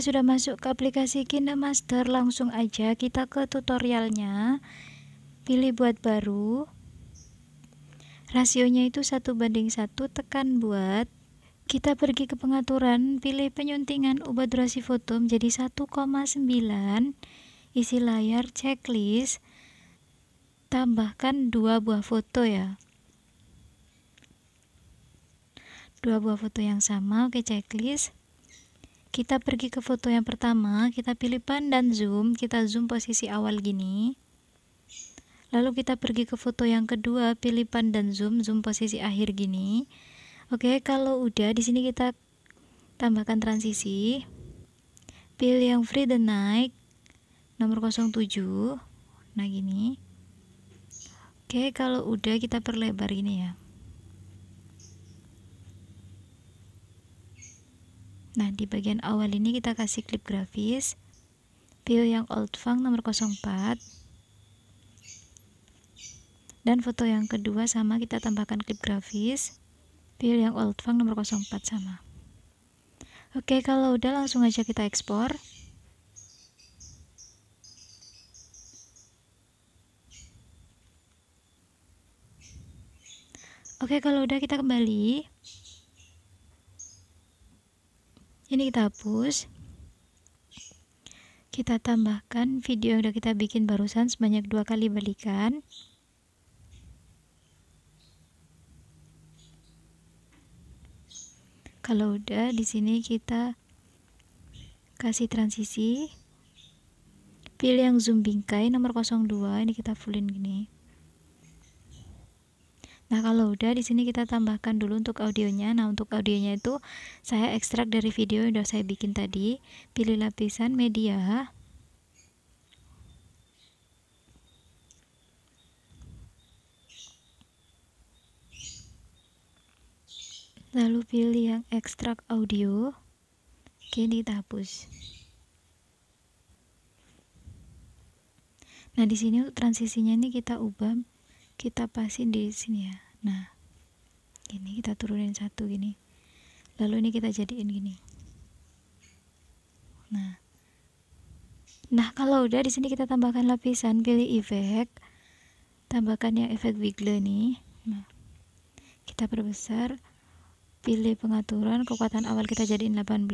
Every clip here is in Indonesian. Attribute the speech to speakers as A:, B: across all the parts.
A: sudah masuk ke aplikasi KineMaster, langsung aja kita ke tutorialnya. Pilih buat baru. Rasionya itu satu banding satu tekan buat. Kita pergi ke pengaturan, pilih penyuntingan ubah durasi foto menjadi 1,9. Isi layar checklist. Tambahkan dua buah foto ya. Dua buah foto yang sama, oke checklist kita pergi ke foto yang pertama, kita pilih pan dan zoom, kita zoom posisi awal gini. Lalu kita pergi ke foto yang kedua, pilih pan dan zoom, zoom posisi akhir gini. Oke, kalau udah di sini kita tambahkan transisi. Pilih yang free the night nomor 07. Nah, gini. Oke, kalau udah kita perlebar gini ya. Nah, di bagian awal ini kita kasih klip grafis view yang old fang nomor 04 dan foto yang kedua sama kita tambahkan klip grafis view yang old fang nomor 04 sama oke kalau udah langsung aja kita ekspor oke kalau udah kita kembali ini kita hapus kita tambahkan video yang udah kita bikin barusan sebanyak dua kali balikan kalau udah di sini kita kasih transisi pilih yang zoom bingkai nomor 02 ini kita fullin gini Nah, kalau udah di sini kita tambahkan dulu untuk audionya. Nah, untuk audionya itu saya ekstrak dari video yang sudah saya bikin tadi. Pilih lapisan media. Lalu pilih yang ekstrak audio. Oke, kita hapus. Nah, di sini transisinya ini kita ubah kita pasin di sini ya nah ini kita turunin satu gini lalu ini kita jadiin gini nah nah kalau udah di sini kita tambahkan lapisan pilih efek tambahkan yang efek wiggle nih nah kita perbesar pilih pengaturan kekuatan awal kita jadiin 18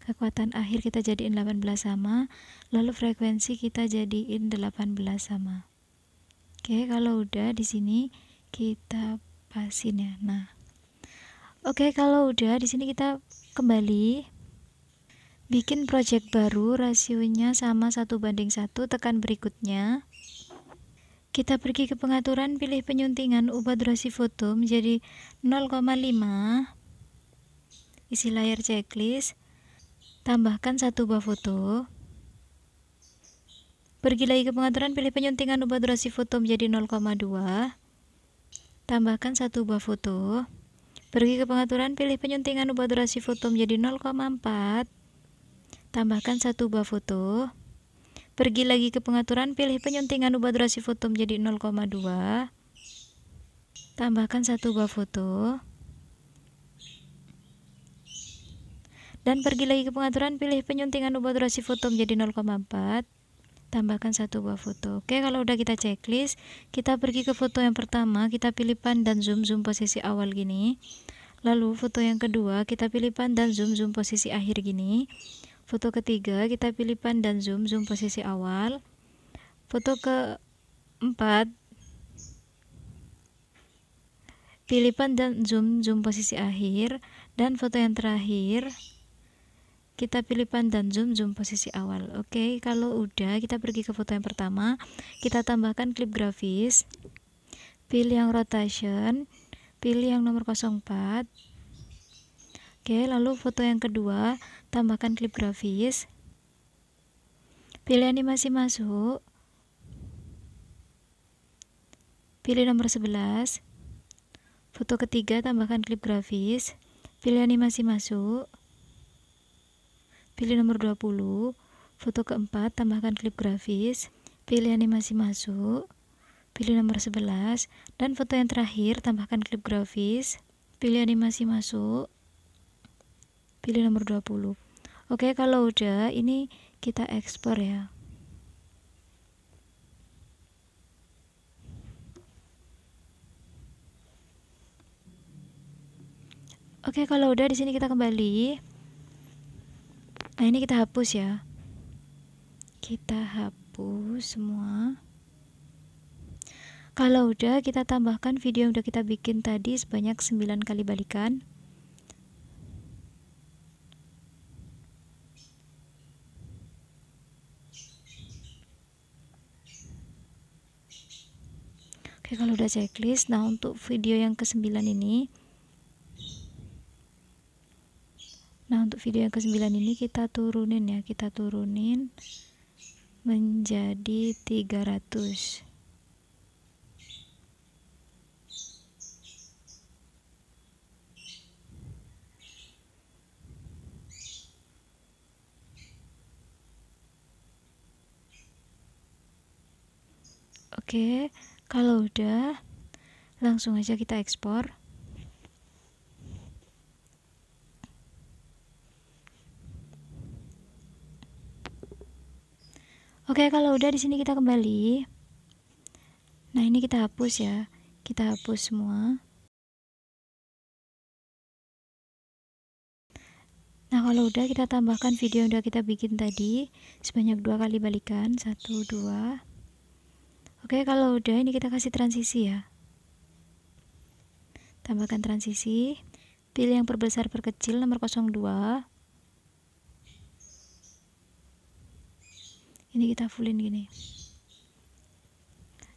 A: kekuatan akhir kita jadiin 18 sama lalu frekuensi kita jadiin 18 sama Oke, kalau udah di sini kita pasin ya. Nah. Oke, kalau udah di sini kita kembali bikin project baru rasionya sama satu banding satu tekan berikutnya kita pergi ke pengaturan pilih penyuntingan ubah durasi foto menjadi 0,5 isi layar checklist tambahkan satu buah foto Pergi lagi ke pengaturan, pilih penyuntingan ubah durasi foto menjadi 0,2. Tambahkan satu buah foto. Pergi ke pengaturan, pilih penyuntingan ubah durasi foto menjadi 0,4. Tambahkan satu buah foto. Pergi lagi ke pengaturan, pilih penyuntingan ubah durasi foto menjadi 0,2. Tambahkan satu buah foto. Dan pergi lagi ke pengaturan, pilih penyuntingan ubah durasi foto menjadi 0,4 tambahkan satu buah foto oke kalau udah kita checklist kita pergi ke foto yang pertama kita pilih pan dan zoom zoom posisi awal gini lalu foto yang kedua kita pilih pan dan zoom zoom posisi akhir gini foto ketiga kita pilih pan dan zoom zoom posisi awal foto keempat pilih pan dan zoom zoom posisi akhir dan foto yang terakhir kita pilih pan dan zoom zoom posisi awal oke okay, kalau udah kita pergi ke foto yang pertama kita tambahkan klip grafis pilih yang rotation pilih yang nomor 04 oke okay, lalu foto yang kedua tambahkan klip grafis pilih animasi masuk pilih nomor 11 foto ketiga tambahkan klip grafis pilih animasi masuk Pilih nomor 20. Foto keempat, tambahkan klip grafis. Pilih animasi masuk. Pilih nomor 11 dan foto yang terakhir, tambahkan klip grafis. Pilih animasi masuk. Pilih nomor 20. Oke, kalau udah ini kita ekspor ya. Oke, kalau udah di sini kita kembali. Nah, ini kita hapus ya. Kita hapus semua. Kalau udah, kita tambahkan video yang udah kita bikin tadi sebanyak 9 kali balikan. Oke, kalau udah checklist, nah untuk video yang ke-9 ini, nah untuk video yang ke-9 ini kita turunin ya kita turunin menjadi 300 Oke, kalau udah langsung aja kita ekspor. Oke, kalau udah di sini kita kembali. Nah, ini
B: kita hapus ya. Kita hapus semua. Nah, kalau udah kita tambahkan video yang udah kita bikin tadi
A: sebanyak dua kali balikan. Satu, dua. Oke, kalau udah ini kita kasih transisi ya. Tambahkan transisi. Pilih yang perbesar perkecil nomor 02. ini kita fullin gini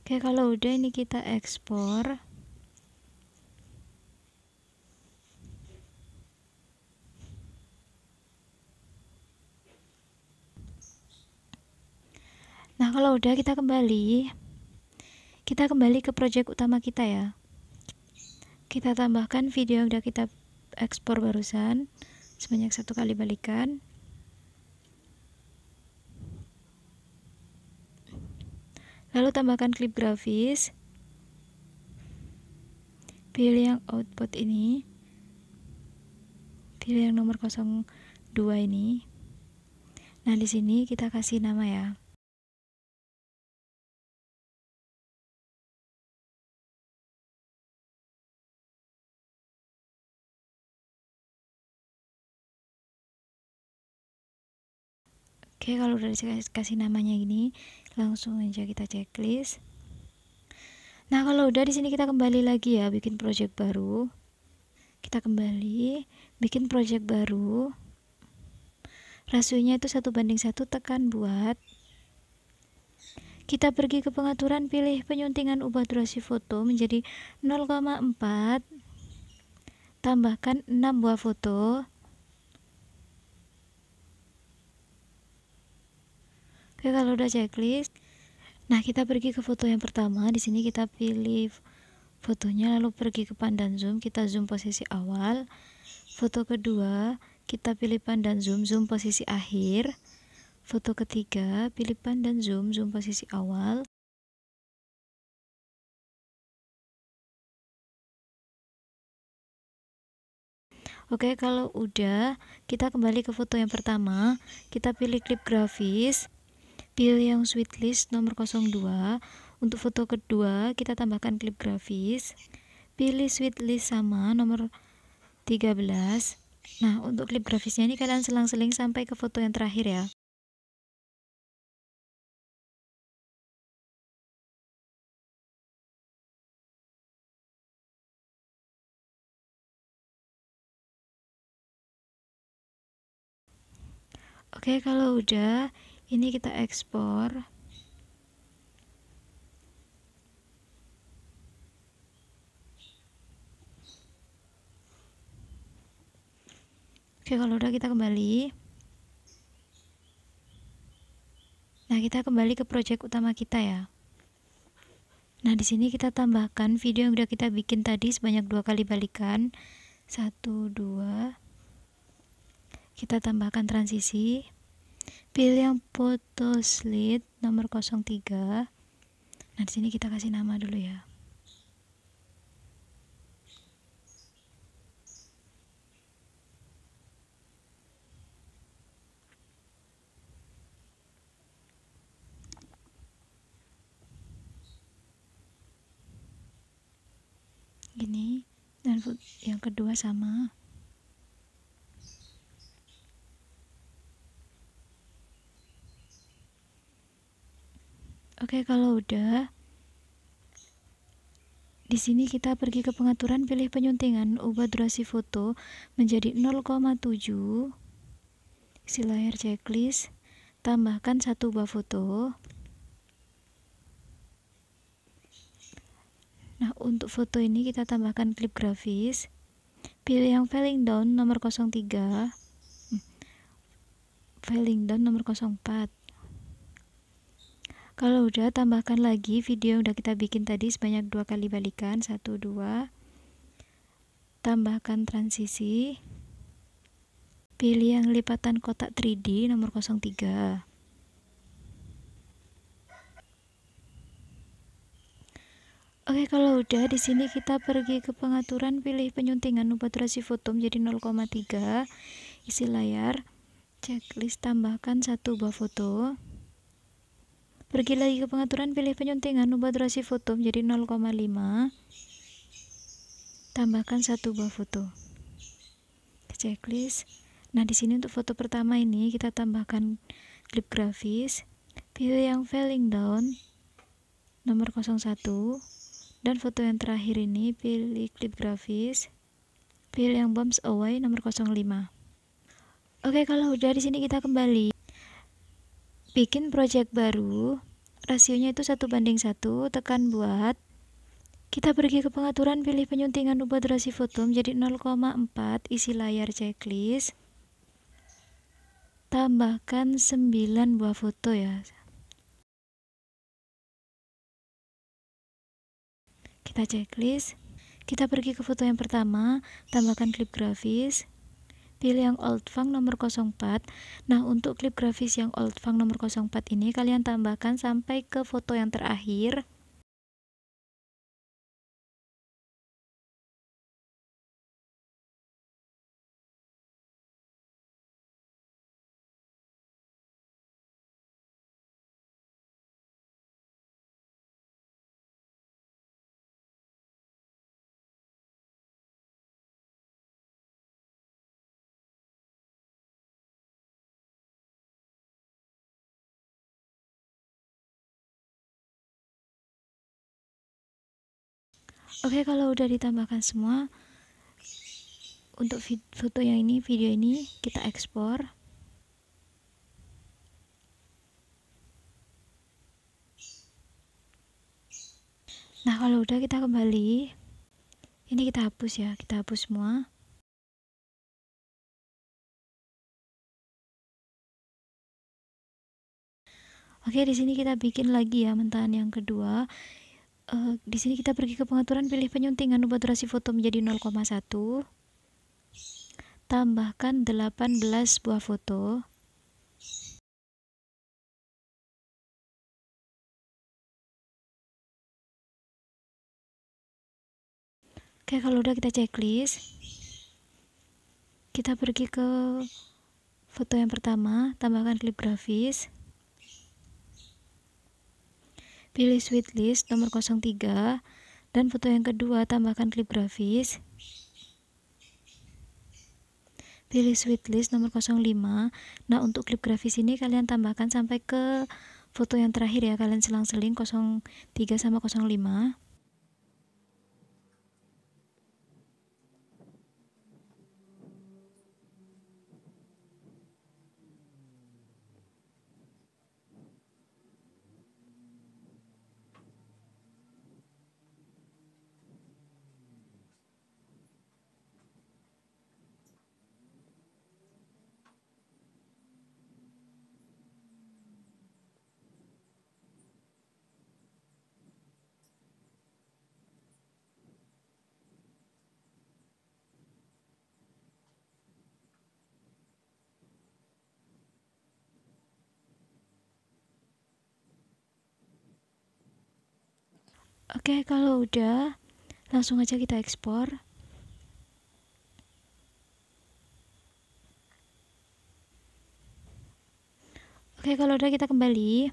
A: oke kalau udah ini kita ekspor Nah, kalau udah kita kembali kita kembali ke project utama kita ya. Kita tambahkan video yang udah kita ekspor barusan sebanyak satu kali balikan. Lalu tambahkan klip grafis. Pilih yang output ini.
B: Pilih yang nomor 02 ini. Nah, di sini kita kasih nama ya. oke kalau udah dikasih namanya gini langsung aja kita checklist
A: nah kalau udah di sini kita kembali lagi ya bikin project baru kita kembali bikin project baru rasionya itu satu banding satu tekan buat kita pergi ke pengaturan pilih penyuntingan ubah durasi foto menjadi 0,4 tambahkan 6 buah foto Oke, kalau udah checklist, nah kita pergi ke foto yang pertama. Di sini kita pilih fotonya lalu pergi ke pandan zoom, kita zoom posisi awal. Foto kedua, kita pilih pandan zoom, zoom posisi akhir. Foto
B: ketiga, pilih pandan zoom, zoom posisi awal. Oke, kalau udah, kita kembali ke foto yang pertama. Kita pilih klip
A: grafis pilih yang sweet list nomor 02 untuk foto kedua kita tambahkan klip grafis pilih sweet list sama nomor 13
B: nah untuk klip grafisnya ini kalian selang-seling sampai ke foto yang terakhir ya Oke, kalau udah,
A: ini kita ekspor oke kalau udah kita kembali nah kita kembali ke project utama kita ya nah di sini kita tambahkan video yang udah kita bikin tadi sebanyak dua kali balikan satu dua kita tambahkan transisi Pilih yang foto slit nomor 03. Nah, di sini kita kasih nama dulu ya. gini dan yang kedua sama Oke, kalau udah di sini kita pergi ke pengaturan pilih penyuntingan, ubah durasi foto menjadi 0,7. si layar checklist, tambahkan satu buah foto. Nah, untuk foto ini kita tambahkan klip grafis. Pilih yang failing down nomor 03. Hmm, failing down nomor 04. Kalau udah, tambahkan lagi video yang udah kita bikin tadi sebanyak dua kali balikan. Satu, dua. Tambahkan transisi. Pilih yang lipatan kotak 3D nomor 03. Oke, kalau udah di sini kita pergi ke pengaturan pilih penyuntingan obat durasi foto menjadi 0,3 isi layar checklist tambahkan satu buah foto Pergi lagi ke pengaturan, pilih penyuntingan, ubah durasi foto menjadi 0,5. Tambahkan satu buah foto. Checklist. Nah, di sini untuk foto pertama ini kita tambahkan clip grafis, pilih yang falling down nomor 01 dan foto yang terakhir ini pilih clip grafis, pilih yang bumps away nomor 05. Oke, kalau udah di sini kita kembali bikin project baru rasionya itu satu banding satu tekan buat kita pergi ke pengaturan pilih penyuntingan ubah durasi foto menjadi 0,4 isi
B: layar checklist tambahkan 9 buah foto ya kita checklist kita pergi ke foto yang pertama tambahkan klip grafis
A: pilih yang old nomor nomor 04 nah untuk klip grafis yang old nomor
B: nomor 04 ini kalian tambahkan sampai ke foto yang terakhir Oke, kalau udah ditambahkan semua untuk
A: foto yang ini, video ini kita ekspor. Nah,
B: kalau udah kita kembali. Ini kita hapus ya, kita hapus semua. Oke, di sini kita bikin lagi ya mentahan yang kedua uh, di
A: sini kita pergi ke pengaturan pilih penyuntingan ubah durasi foto menjadi 0,1
B: tambahkan 18 buah foto Oke, kalau udah kita checklist.
A: Kita pergi ke foto yang pertama, tambahkan klip grafis. Pilih sweet list nomor 03 dan foto yang kedua tambahkan klip grafis. Pilih sweet list nomor 05. Nah, untuk klip grafis ini kalian tambahkan sampai ke foto yang terakhir ya, kalian selang-seling 03 sama 05. Oke, kalau udah langsung aja kita ekspor. Oke, kalau udah kita kembali,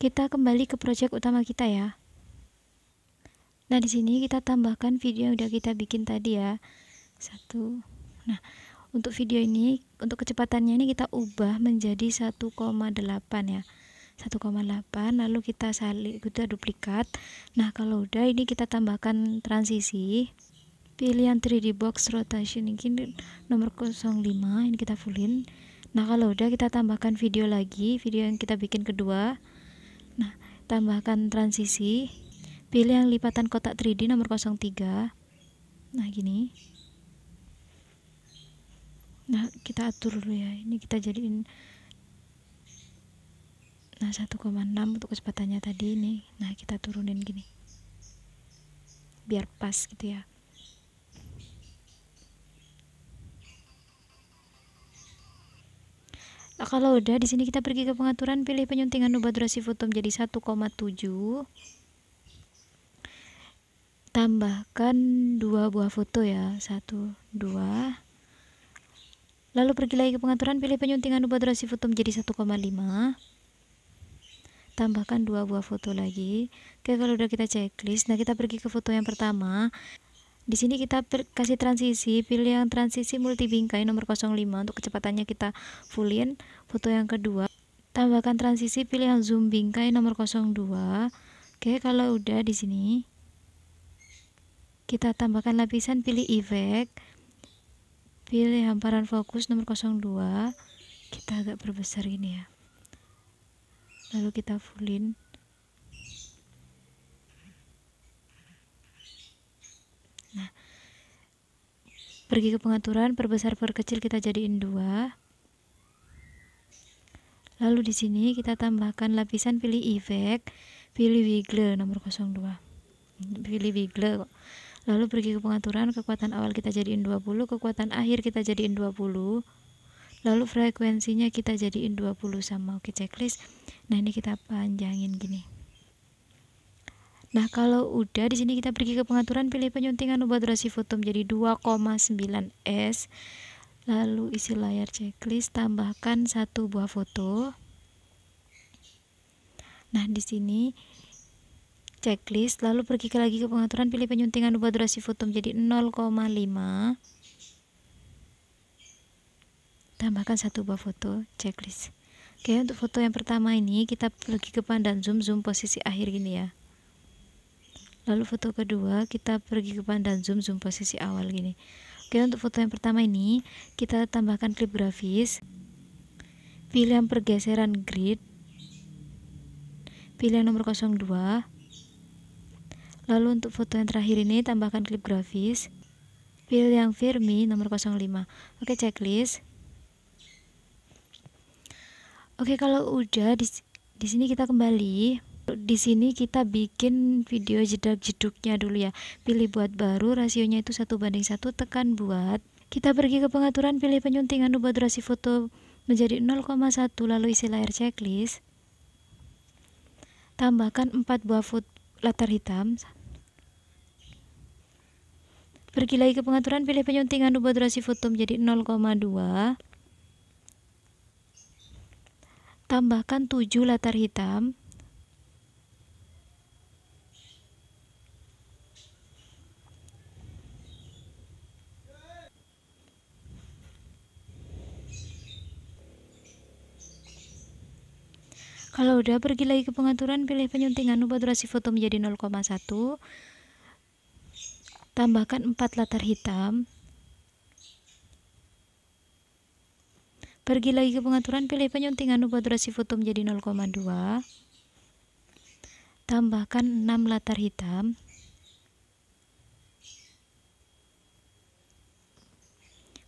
A: kita kembali ke project utama kita ya. Nah, di sini kita tambahkan video yang udah kita bikin tadi ya. Satu. Nah, untuk video ini, untuk kecepatannya ini kita ubah menjadi 1,8 ya. 1,8 lalu kita salin kita duplikat nah kalau udah ini kita tambahkan transisi pilihan 3D box rotation ini nomor 05 ini kita fullin nah kalau udah kita tambahkan video lagi video yang kita bikin kedua nah tambahkan transisi pilih yang lipatan kotak 3D nomor 03 nah gini nah kita atur dulu ya ini kita jadiin nah 1,6 untuk kecepatannya tadi ini nah kita turunin gini biar pas gitu ya Nah, kalau udah di sini kita pergi ke pengaturan pilih penyuntingan ubah durasi foto menjadi 1,7 tambahkan dua buah foto ya satu dua lalu pergi lagi ke pengaturan pilih penyuntingan ubah durasi foto menjadi 1,5 tambahkan dua buah foto lagi oke kalau udah kita checklist nah kita pergi ke foto yang pertama di sini kita kasih transisi pilih yang transisi multi bingkai nomor 05 untuk kecepatannya kita fullin foto yang kedua tambahkan transisi pilih yang zoom bingkai nomor 02 oke kalau udah di sini kita tambahkan lapisan pilih efek pilih hamparan fokus nomor 02 kita agak berbesar ini ya lalu kita fullin nah pergi ke pengaturan perbesar perkecil kita jadiin dua lalu di sini kita tambahkan lapisan pilih effect pilih wiggle nomor 02 pilih wiggle lalu pergi ke pengaturan kekuatan awal kita jadiin 20 kekuatan akhir kita jadiin 20 lalu frekuensinya kita jadiin 20 sama oke checklist nah ini kita panjangin gini nah kalau udah di sini kita pergi ke pengaturan pilih penyuntingan ubah obat foto menjadi 2,9 S lalu isi layar checklist tambahkan satu buah foto nah di sini checklist lalu pergi ke lagi ke pengaturan pilih penyuntingan obat foto menjadi 0,5 tambahkan satu buah foto checklist oke untuk foto yang pertama ini kita pergi ke pandan zoom zoom posisi akhir gini ya lalu foto kedua kita pergi ke pandan zoom zoom posisi awal gini oke untuk foto yang pertama ini kita tambahkan klip grafis pilihan pergeseran grid pilihan nomor 02 lalu untuk foto yang terakhir ini tambahkan klip grafis Pilih yang Firmi nomor 05. Oke, checklist. Oke, kalau udah di, di sini kita kembali. Di sini kita bikin video jedak-jeduknya dulu ya. Pilih buat baru, rasionya itu satu banding satu, tekan buat. Kita pergi ke pengaturan, pilih penyuntingan, ubah durasi foto menjadi 0,1, lalu isi layar checklist. Tambahkan 4 buah foot latar hitam. Pergi lagi ke pengaturan, pilih penyuntingan, ubah durasi foto menjadi 0,2 tambahkan 7 latar hitam Kalau udah pergi lagi ke pengaturan, pilih penyuntingan ubah durasi foto menjadi 0,1. Tambahkan 4 latar hitam. Pergi lagi ke pengaturan, pilih penyuntingan ubah durasi foto menjadi 0,2. Tambahkan 6 latar hitam.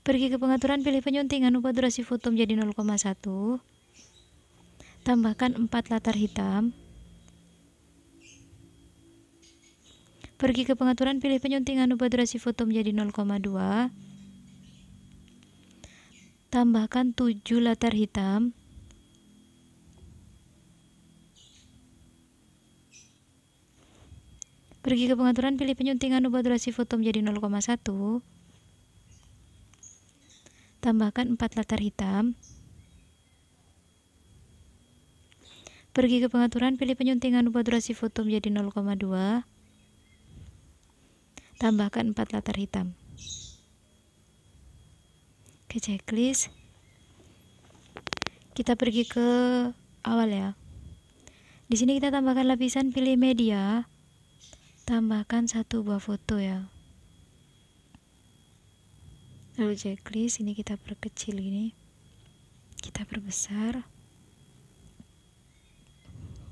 A: Pergi ke pengaturan, pilih penyuntingan ubah durasi foto menjadi 0,1. Tambahkan 4 latar hitam. Pergi ke pengaturan, pilih penyuntingan ubah durasi foto menjadi 0,2 tambahkan 7 latar hitam pergi ke pengaturan pilih penyuntingan ubah durasi foto menjadi 0,1 tambahkan 4 latar hitam pergi ke pengaturan pilih penyuntingan ubah durasi foto menjadi 0,2 tambahkan 4 latar hitam ke checklist kita pergi ke awal ya di sini kita tambahkan lapisan pilih media tambahkan satu buah foto ya lalu checklist ini kita perkecil ini kita perbesar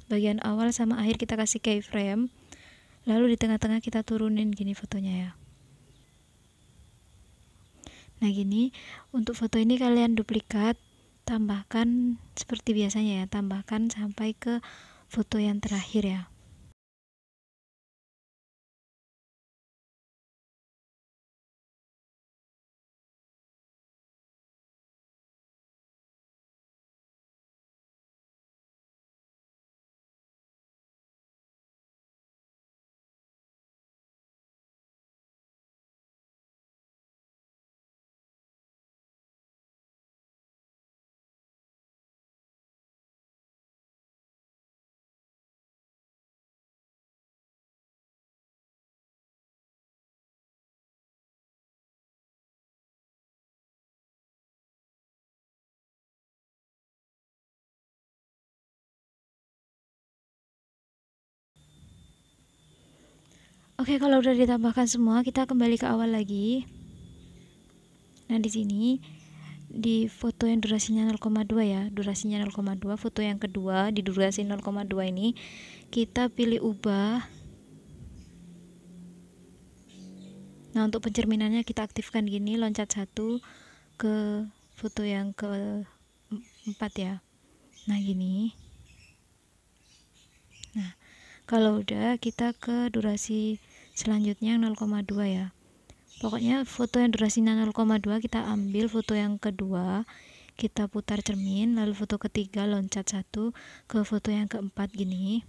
A: bagian awal sama akhir kita kasih keyframe lalu di tengah-tengah kita turunin gini fotonya ya nah gini untuk foto ini kalian duplikat tambahkan seperti biasanya ya tambahkan
B: sampai ke foto yang terakhir ya Oke,
A: kalau udah ditambahkan semua, kita kembali ke awal lagi. Nah, di sini di foto yang durasinya 0,2 ya, durasinya 0,2, foto yang kedua di durasi 0,2 ini kita pilih ubah. Nah, untuk pencerminannya kita aktifkan gini, loncat satu ke foto yang ke empat ya. Nah, gini. Nah, kalau udah kita ke durasi selanjutnya yang 0,2 ya pokoknya foto yang durasinya 0,2 kita ambil foto yang kedua kita putar cermin lalu foto ketiga loncat satu ke foto yang keempat gini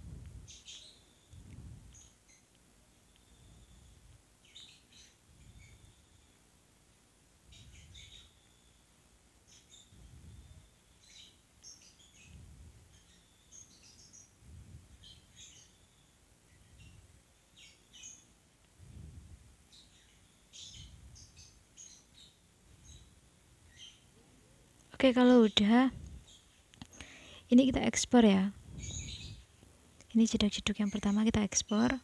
A: oke kalau udah ini kita ekspor ya ini jeduk jeduk yang pertama kita ekspor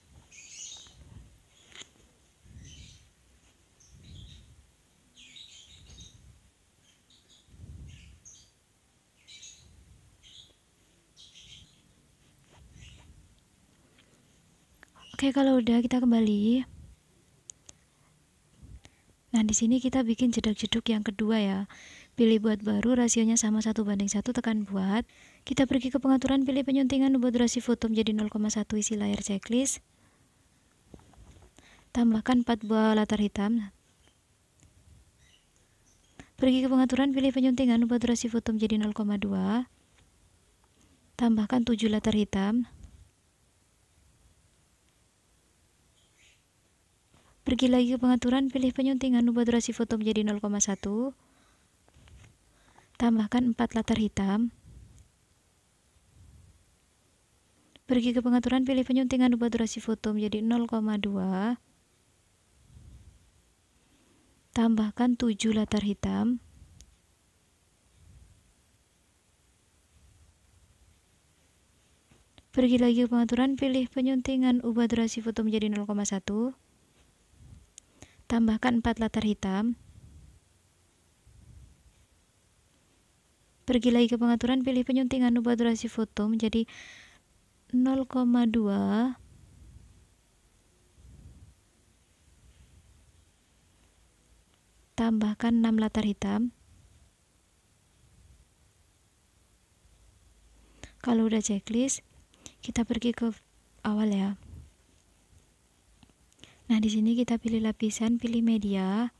A: Oke, kalau udah kita kembali. Nah, di sini kita bikin jeduk jeduk yang kedua ya. Pilih buat baru rasionya sama satu banding satu tekan buat. Kita pergi ke pengaturan pilih penyuntingan ubah durasi foto menjadi 0,1 isi layar checklist. Tambahkan 4 buah latar hitam. Pergi ke pengaturan pilih penyuntingan ubah durasi foto menjadi 0,2. Tambahkan 7 latar hitam. Pergi lagi ke pengaturan pilih penyuntingan ubah durasi foto menjadi 0,1 tambahkan 4 latar hitam pergi ke pengaturan pilih penyuntingan ubah durasi foto menjadi 0,2 tambahkan 7 latar hitam pergi lagi ke pengaturan pilih penyuntingan ubah durasi foto menjadi 0,1 tambahkan 4 latar hitam Pergi lagi ke pengaturan, pilih penyuntingan, ubah durasi foto menjadi 0,2 tambahkan 6 latar hitam kalau udah checklist kita pergi ke awal ya nah di sini kita pilih lapisan pilih media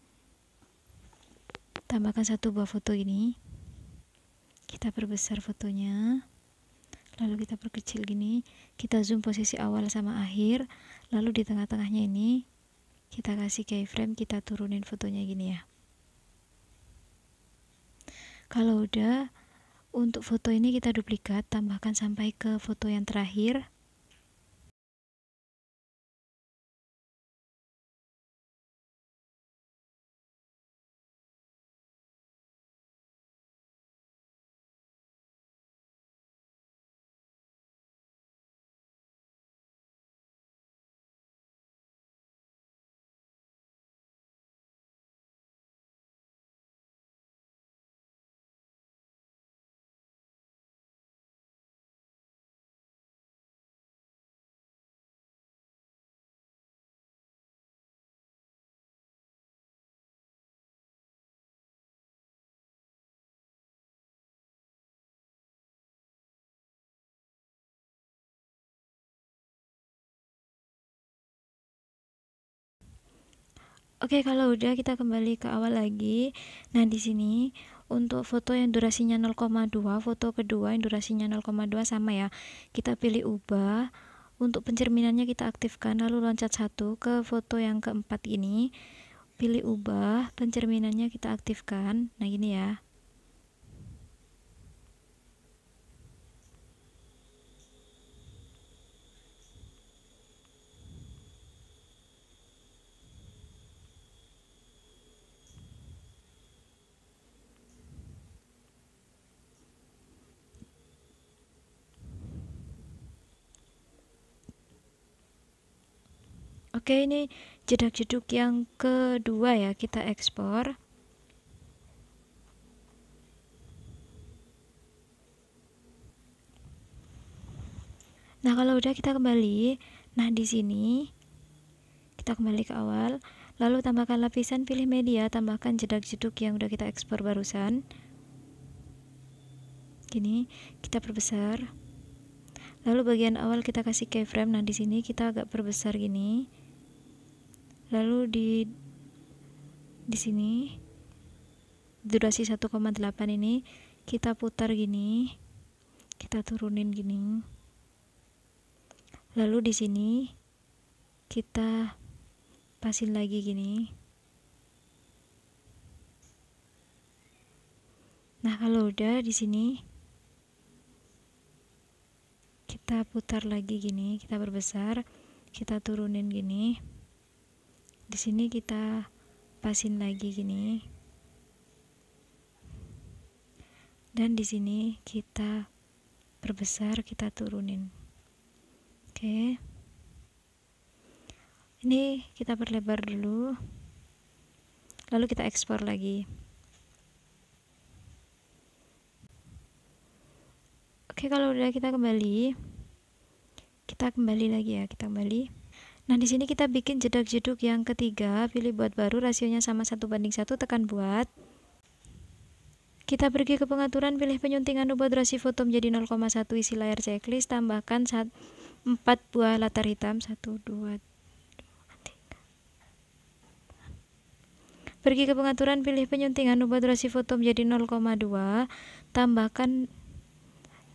A: tambahkan satu buah foto ini kita perbesar fotonya lalu kita perkecil gini kita zoom posisi awal sama akhir lalu di tengah-tengahnya ini kita kasih keyframe kita turunin fotonya gini ya kalau udah untuk foto ini kita duplikat tambahkan sampai
B: ke foto yang terakhir Oke, kalau udah kita kembali ke awal lagi. Nah, di
A: sini untuk foto yang durasinya 0,2, foto kedua yang durasinya 0,2 sama ya. Kita pilih ubah. Untuk pencerminannya kita aktifkan lalu loncat satu ke foto yang keempat ini. Pilih ubah, pencerminannya kita aktifkan. Nah, ini ya. Oke, ini jedak-jeduk yang kedua ya kita ekspor. Nah, kalau udah kita kembali. Nah, di sini kita kembali ke awal, lalu tambahkan lapisan pilih media, tambahkan jedak-jeduk yang udah kita ekspor barusan. Gini, kita perbesar. Lalu bagian awal kita kasih keyframe. Nah, di sini kita agak perbesar gini lalu di di sini durasi 1,8 ini kita putar gini kita turunin gini lalu di sini kita pasin lagi gini nah kalau udah di sini kita putar lagi gini kita berbesar kita turunin gini di sini kita pasin lagi gini dan di sini kita perbesar kita turunin oke okay. ini kita perlebar dulu lalu kita ekspor lagi oke okay, kalau udah kita kembali kita kembali lagi ya kita kembali Nah, di sini kita bikin jedak-jeduk yang ketiga, pilih buat baru, rasionya sama satu banding satu, tekan buat. Kita pergi ke pengaturan, pilih penyuntingan ubah durasi foto menjadi 0,1 isi layar checklist, tambahkan 4 buah latar hitam, 1, 2, 3. Pergi ke pengaturan, pilih penyuntingan ubah durasi foto menjadi 0,2, tambahkan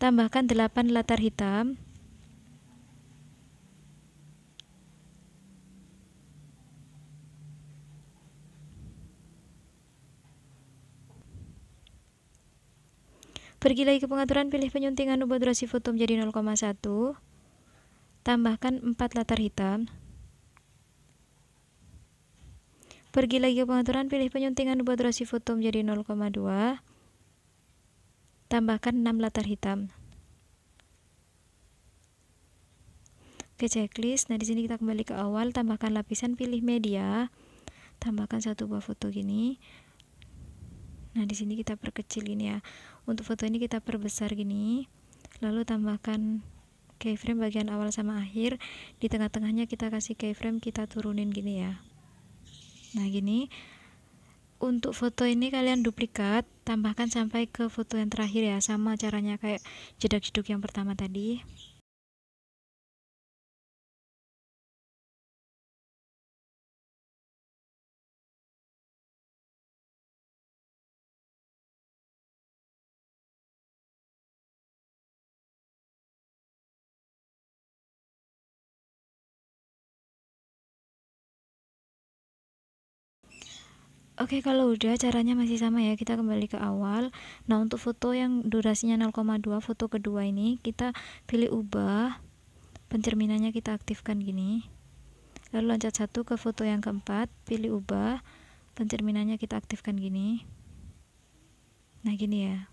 A: tambahkan 8 latar hitam, Pergi lagi ke pengaturan, pilih penyuntingan ubah durasi foto menjadi 0,1. Tambahkan 4 latar hitam. Pergi lagi ke pengaturan, pilih penyuntingan ubah durasi foto menjadi 0,2. Tambahkan 6 latar hitam. Oke, checklist. Nah, di sini kita kembali ke awal, tambahkan lapisan, pilih media. Tambahkan satu buah foto gini. Nah, di sini kita perkecil gini ya. Untuk foto ini kita perbesar gini. Lalu tambahkan keyframe bagian awal sama akhir. Di tengah-tengahnya kita kasih keyframe kita turunin gini ya. Nah, gini. Untuk foto ini kalian duplikat, tambahkan sampai ke foto yang terakhir ya. Sama caranya kayak jedak-jeduk yang pertama tadi.
B: Oke, kalau udah caranya masih sama ya. Kita
A: kembali ke awal. Nah, untuk foto yang durasinya 0,2, foto kedua ini kita pilih ubah. Pencerminannya kita aktifkan gini. Lalu loncat satu ke foto yang keempat, pilih ubah. Pencerminannya kita aktifkan gini. Nah, gini ya.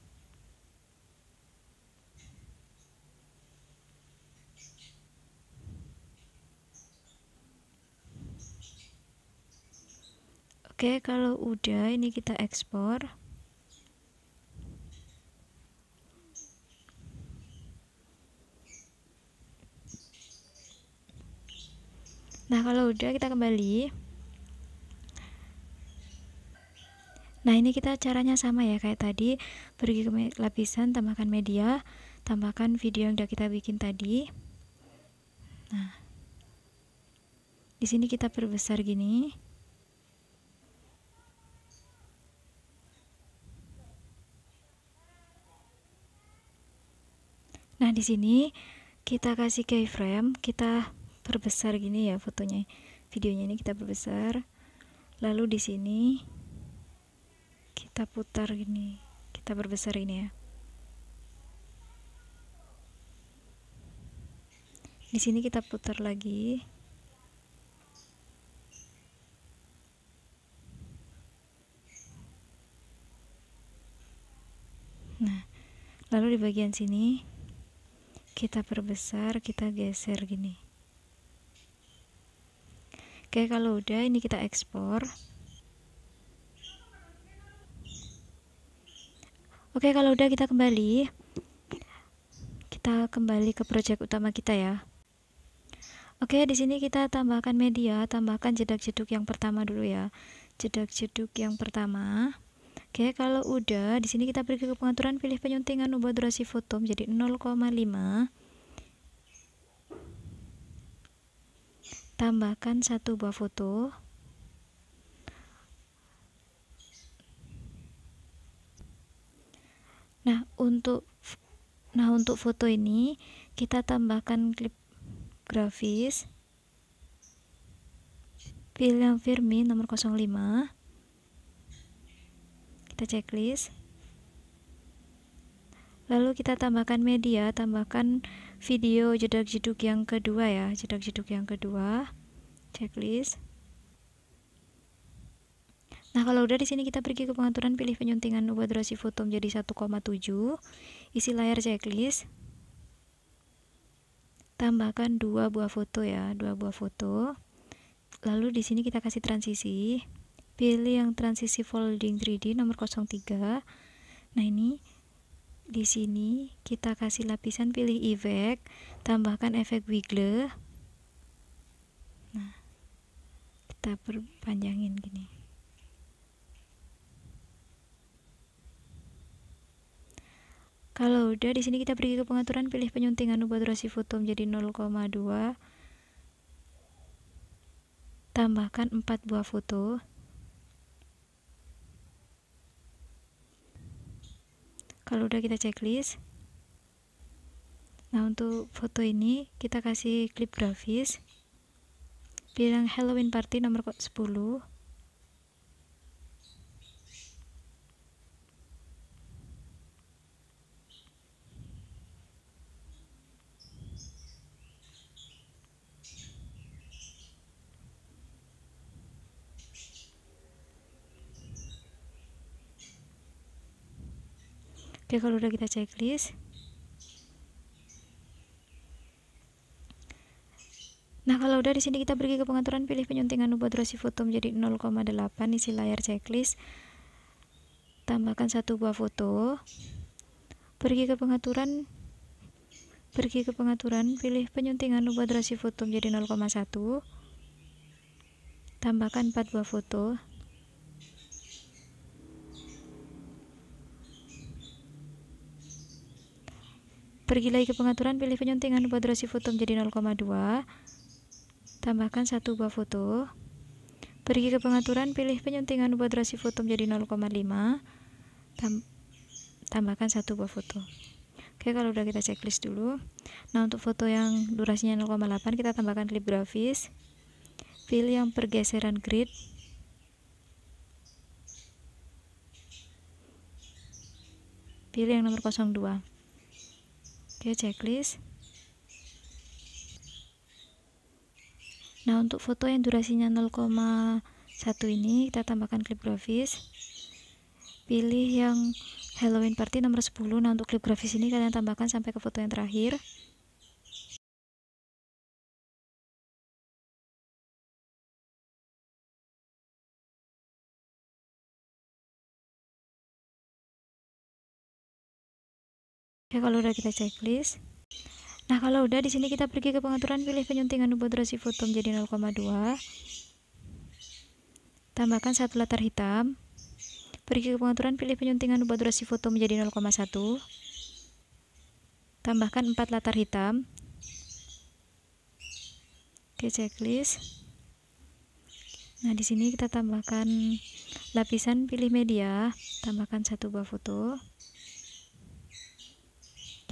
A: Oke, kalau udah ini kita ekspor. Nah, kalau udah kita kembali. Nah, ini kita caranya sama ya kayak tadi, pergi ke lapisan, tambahkan media, tambahkan video yang udah kita bikin tadi. Nah. Di sini kita perbesar gini. Nah, di sini kita kasih keyframe, kita perbesar gini ya fotonya. Videonya ini kita perbesar. Lalu di sini kita putar gini. Kita perbesar ini ya. Di sini kita putar lagi. Nah, lalu di bagian sini kita perbesar kita geser gini oke kalau udah ini kita ekspor oke kalau udah kita kembali kita kembali ke project utama kita ya Oke, di sini kita tambahkan media, tambahkan jedak-jeduk yang pertama dulu ya. Jedak-jeduk yang pertama. Oke, kalau udah, di sini kita pergi ke pengaturan pilih penyuntingan ubah durasi foto menjadi 0,5. Tambahkan satu buah foto. Nah, untuk nah untuk foto ini kita tambahkan klip grafis. Pilih yang firmin nomor 05 kita checklist lalu kita tambahkan media tambahkan video jedak-jeduk yang kedua ya jedak-jeduk yang kedua checklist Nah, kalau udah di sini kita pergi ke pengaturan pilih penyuntingan ubah durasi foto menjadi 1,7. Isi layar checklist. Tambahkan dua buah foto ya, dua buah foto. Lalu di sini kita kasih transisi pilih yang transisi folding 3D nomor 03 nah ini di sini kita kasih lapisan pilih efek tambahkan efek wiggle nah kita perpanjangin gini kalau udah di sini kita pergi ke pengaturan pilih penyuntingan ubah durasi foto menjadi 0,2 tambahkan 4 buah foto kalau udah kita checklist nah untuk foto ini kita kasih klip grafis bilang Halloween party nomor 10 oke kalau udah kita checklist Nah, kalau udah di sini kita pergi ke pengaturan pilih penyuntingan durasi foto menjadi 0,8 isi layar checklist. Tambahkan satu buah foto. Pergi ke pengaturan pergi ke pengaturan pilih penyuntingan durasi foto menjadi 0,1. Tambahkan 4 buah foto. Pergi lagi ke pengaturan, pilih penyuntingan durasi foto menjadi 0,2. Tambahkan satu buah foto. Pergi ke pengaturan, pilih penyuntingan durasi foto menjadi 0,5. Tam tambahkan satu buah foto. Oke, kalau udah kita checklist dulu. Nah, untuk foto yang durasinya 0,8 kita tambahkan klip grafis. Pilih yang pergeseran grid. Pilih yang nomor 02 oke checklist nah untuk foto yang durasinya 0,1 ini kita tambahkan klip grafis pilih yang
B: Halloween party nomor 10 nah untuk klip grafis ini kalian tambahkan sampai ke foto yang terakhir oke kalau udah kita checklist nah
A: kalau udah di sini kita pergi ke pengaturan pilih penyuntingan durasi foto menjadi 0,2 tambahkan satu latar hitam pergi ke pengaturan pilih penyuntingan durasi foto menjadi 0,1 tambahkan 4 latar hitam oke checklist nah di sini kita tambahkan lapisan pilih media tambahkan satu buah foto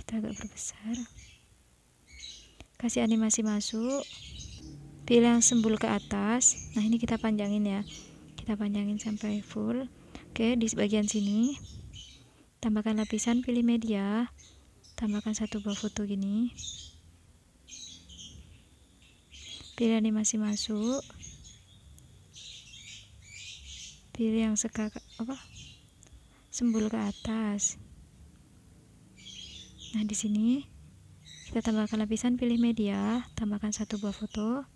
A: kita agak berbesar kasih animasi masuk pilih yang sembul ke atas nah ini kita panjangin ya kita panjangin sampai full oke di bagian sini tambahkan lapisan pilih media tambahkan satu buah foto gini pilih animasi masuk pilih yang seka apa sembul ke atas nah di sini kita tambahkan lapisan pilih media tambahkan satu buah foto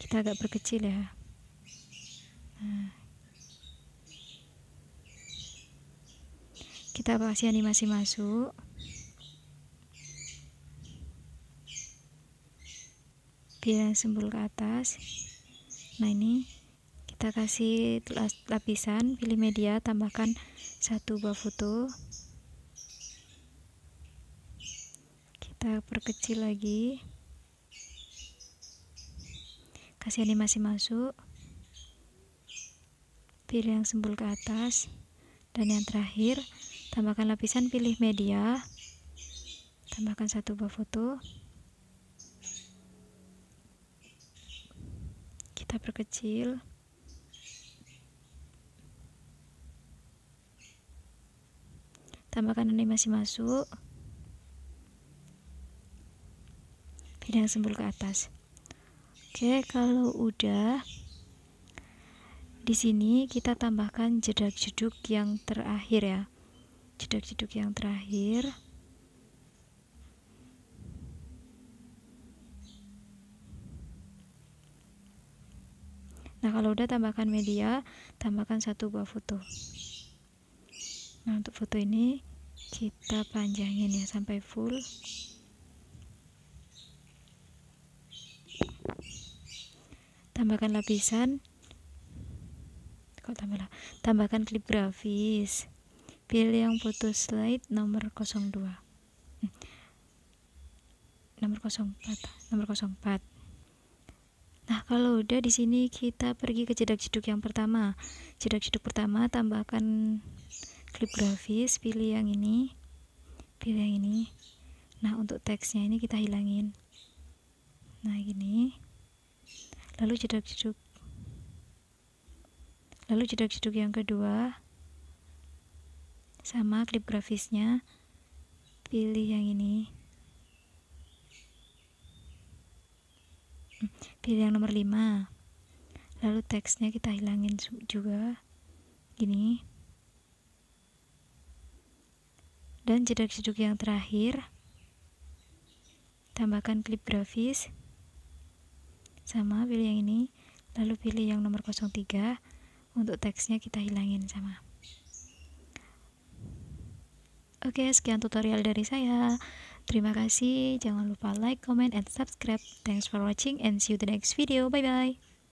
A: kita agak perkecil ya nah. kita kasih animasi masuk Pilihan simbol ke atas nah ini kita kasih lapisan pilih media tambahkan satu buah foto kita perkecil lagi kasih animasi masuk pilih yang sembul ke atas dan yang terakhir tambahkan lapisan pilih media tambahkan satu buah foto kita perkecil tambahkan animasi masuk bidang sembul ke atas oke kalau udah di sini kita tambahkan jedak-jeduk yang terakhir ya jedak-jeduk yang terakhir nah kalau udah tambahkan media tambahkan satu buah foto nah untuk foto ini kita panjangin ya sampai full tambahkan lapisan kok tambah tambahkan klip grafis pilih yang foto slide nomor 02 hmm. nomor 04 nomor 04 nah kalau udah di sini kita pergi ke jedak-jeduk yang pertama jedak-jeduk pertama tambahkan klip grafis pilih yang ini pilih yang ini nah untuk teksnya ini kita hilangin nah gini lalu jeduk jeduk lalu jeduk jeduk yang kedua sama klip grafisnya pilih yang ini hmm, pilih yang nomor 5 lalu teksnya kita hilangin juga gini dan jedak jeduk yang terakhir tambahkan klip grafis sama pilih yang ini lalu pilih yang nomor 03 untuk teksnya kita hilangin sama oke sekian tutorial dari saya terima kasih jangan lupa like, comment, and subscribe thanks for watching and see you the next video bye bye